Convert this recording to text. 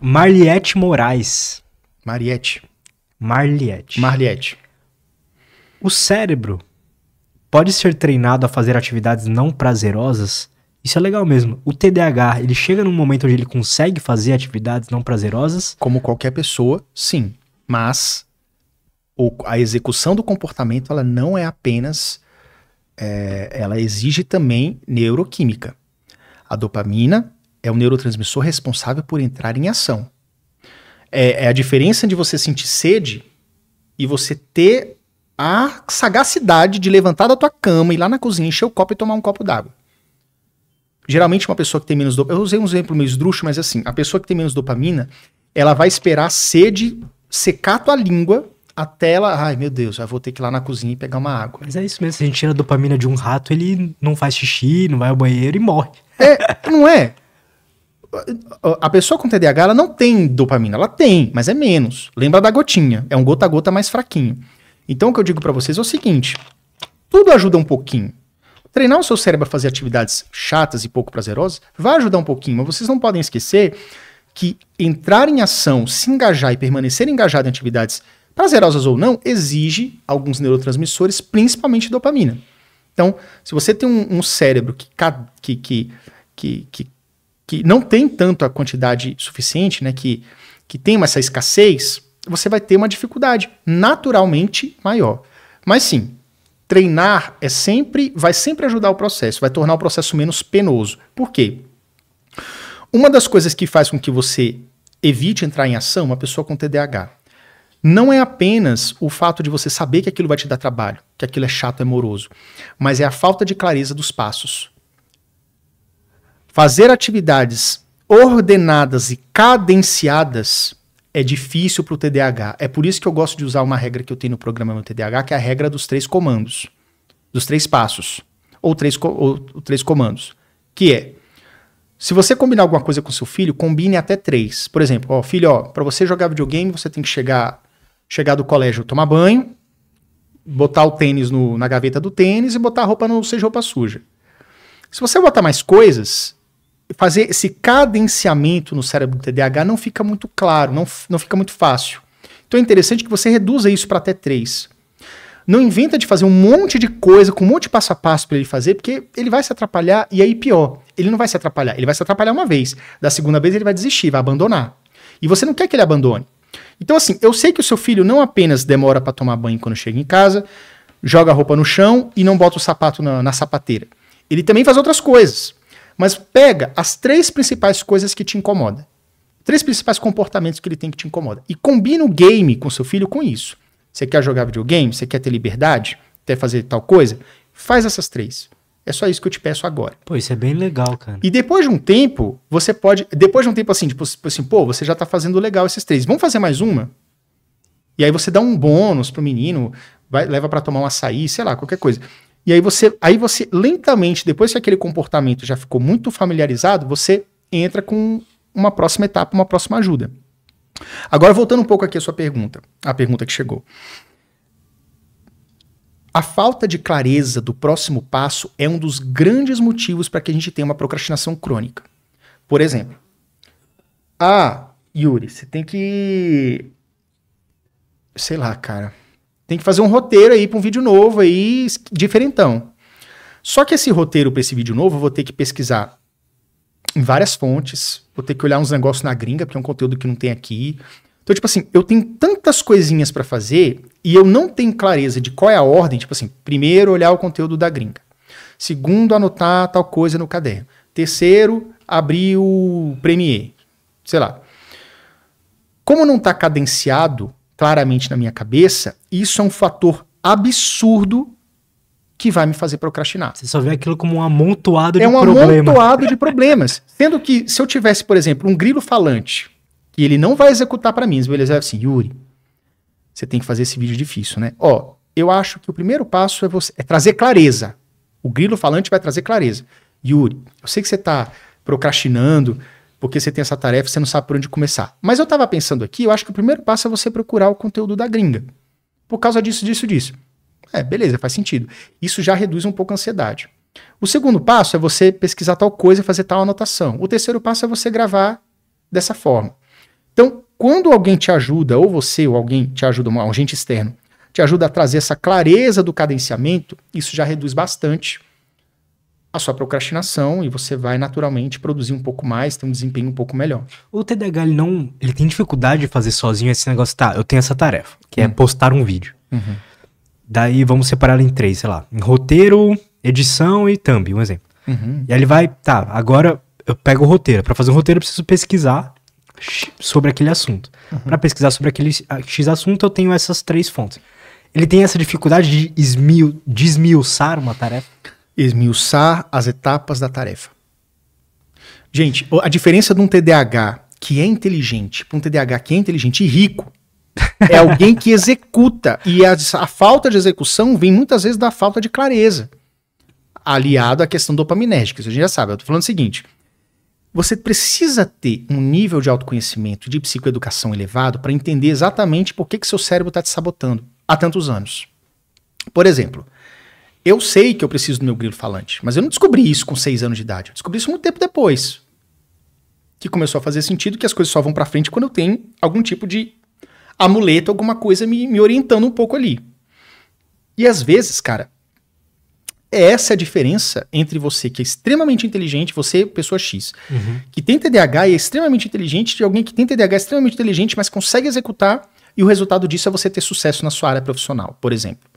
Marliette Moraes. Mariette. Marliette. Marliette. O cérebro pode ser treinado a fazer atividades não prazerosas? Isso é legal mesmo. O TDAH, ele chega num momento onde ele consegue fazer atividades não prazerosas? Como qualquer pessoa, sim. Mas o, a execução do comportamento, ela não é apenas. É, ela exige também neuroquímica. A dopamina, é o neurotransmissor responsável por entrar em ação. É, é a diferença de você sentir sede e você ter a sagacidade de levantar da tua cama, ir lá na cozinha, encher o copo e tomar um copo d'água. Geralmente, uma pessoa que tem menos dopamina. Eu usei um exemplo meio esdrúxulo, mas assim, a pessoa que tem menos dopamina, ela vai esperar a sede secar a tua língua até ela. Ai, meu Deus, eu vou ter que ir lá na cozinha e pegar uma água. Mas é isso mesmo. Se a gente tira a dopamina de um rato, ele não faz xixi, não vai ao banheiro e morre. É, não é? a pessoa com TDAH ela não tem dopamina, ela tem, mas é menos. Lembra da gotinha, é um gota a gota mais fraquinho. Então o que eu digo para vocês é o seguinte: tudo ajuda um pouquinho. Treinar o seu cérebro a fazer atividades chatas e pouco prazerosas vai ajudar um pouquinho, mas vocês não podem esquecer que entrar em ação, se engajar e permanecer engajado em atividades prazerosas ou não exige alguns neurotransmissores, principalmente dopamina. Então, se você tem um, um cérebro que, que, que, que que não tem tanto a quantidade suficiente, né, que, que tem essa escassez, você vai ter uma dificuldade naturalmente maior. Mas sim, treinar é sempre vai sempre ajudar o processo, vai tornar o processo menos penoso. Por quê? Uma das coisas que faz com que você evite entrar em ação uma pessoa com TDAH não é apenas o fato de você saber que aquilo vai te dar trabalho, que aquilo é chato, é moroso, mas é a falta de clareza dos passos. Fazer atividades ordenadas e cadenciadas é difícil para o TDAH. É por isso que eu gosto de usar uma regra que eu tenho no programa no TDAH, que é a regra dos três comandos, dos três passos, ou três, ou três comandos, que é se você combinar alguma coisa com seu filho, combine até três. Por exemplo, ó, filho, ó, para você jogar videogame, você tem que chegar, chegar do colégio, tomar banho, botar o tênis no, na gaveta do tênis e botar a roupa não seja roupa suja. Se você botar mais coisas, fazer esse cadenciamento no cérebro do TDAH não fica muito claro, não, não fica muito fácil. Então é interessante que você reduza isso para até três. Não inventa de fazer um monte de coisa, com um monte de passo a passo para ele fazer, porque ele vai se atrapalhar e aí pior, ele não vai se atrapalhar, ele vai se atrapalhar uma vez. Da segunda vez ele vai desistir, vai abandonar. E você não quer que ele abandone. Então assim, eu sei que o seu filho não apenas demora para tomar banho quando chega em casa, joga a roupa no chão e não bota o sapato na, na sapateira. Ele também faz outras coisas. Mas pega as três principais coisas que te incomodam. Três principais comportamentos que ele tem que te incomoda. E combina o game com seu filho com isso. Você quer jogar videogame? Você quer ter liberdade? Quer fazer tal coisa? Faz essas três. É só isso que eu te peço agora. Pô, isso é bem legal, cara. E depois de um tempo, você pode. Depois de um tempo assim, tipo, tipo assim, pô, você já tá fazendo legal esses três. Vamos fazer mais uma? E aí você dá um bônus pro menino, vai, leva para tomar um açaí, sei lá, qualquer coisa. E aí você, aí você lentamente, depois que aquele comportamento já ficou muito familiarizado, você entra com uma próxima etapa, uma próxima ajuda. Agora voltando um pouco aqui à sua pergunta, a pergunta que chegou. A falta de clareza do próximo passo é um dos grandes motivos para que a gente tenha uma procrastinação crônica. Por exemplo, ah, Yuri, você tem que sei lá, cara. Tem que fazer um roteiro aí para um vídeo novo aí, diferentão. Só que esse roteiro para esse vídeo novo eu vou ter que pesquisar em várias fontes, vou ter que olhar uns negócios na gringa, porque é um conteúdo que não tem aqui. Então, tipo assim, eu tenho tantas coisinhas para fazer e eu não tenho clareza de qual é a ordem. Tipo assim, primeiro olhar o conteúdo da gringa. Segundo, anotar tal coisa no caderno. Terceiro, abrir o Premiere. Sei lá. Como não está cadenciado, claramente na minha cabeça, isso é um fator absurdo que vai me fazer procrastinar. Você só vê aquilo como um amontoado é de problemas. É um problema. amontoado de problemas. Sendo que se eu tivesse, por exemplo, um grilo falante, que ele não vai executar para mim, ele vai dizer assim, Yuri, você tem que fazer esse vídeo difícil, né? Ó, eu acho que o primeiro passo é você é trazer clareza. O grilo falante vai trazer clareza. Yuri, eu sei que você está procrastinando, porque você tem essa tarefa e você não sabe por onde começar. Mas eu estava pensando aqui, eu acho que o primeiro passo é você procurar o conteúdo da gringa. Por causa disso, disso, disso. É, beleza, faz sentido. Isso já reduz um pouco a ansiedade. O segundo passo é você pesquisar tal coisa e fazer tal anotação. O terceiro passo é você gravar dessa forma. Então, quando alguém te ajuda, ou você ou alguém te ajuda, um agente externo, te ajuda a trazer essa clareza do cadenciamento, isso já reduz bastante a sua procrastinação e você vai naturalmente produzir um pouco mais, ter um desempenho um pouco melhor. O TDAH ele não, ele tem dificuldade de fazer sozinho esse negócio, tá, eu tenho essa tarefa, que é uhum. é postar um vídeo. Uhum. Daí vamos separar em três, sei lá, em roteiro, edição e thumb, um exemplo. Uhum. E aí ele vai, tá, agora eu pego o roteiro, para fazer um roteiro eu preciso pesquisar sobre aquele assunto. Uhum. Para pesquisar sobre aquele X assunto eu tenho essas três fontes. Ele tem essa dificuldade de esmil, desmiuçar uma tarefa? esmiuçar as etapas da tarefa. Gente, a diferença de um TDAH que é inteligente para um TDAH que é inteligente e rico é alguém que executa. E a, a falta de execução vem muitas vezes da falta de clareza, aliado à questão dopaminérgica. Isso a gente já sabe. Eu estou falando o seguinte: você precisa ter um nível de autoconhecimento e de psicoeducação elevado para entender exatamente por que, que seu cérebro está te sabotando há tantos anos. Por exemplo, eu sei que eu preciso do meu grilo falante, mas eu não descobri isso com seis anos de idade. Eu descobri isso muito tempo depois. Que começou a fazer sentido que as coisas só vão para frente quando eu tenho algum tipo de amuleto, alguma coisa me, me orientando um pouco ali. E às vezes, cara, essa é a diferença entre você que é extremamente inteligente, você, pessoa X, uhum. que tem TDAH e é extremamente inteligente, e alguém que tem TDAH é extremamente inteligente, mas consegue executar, e o resultado disso é você ter sucesso na sua área profissional, por exemplo.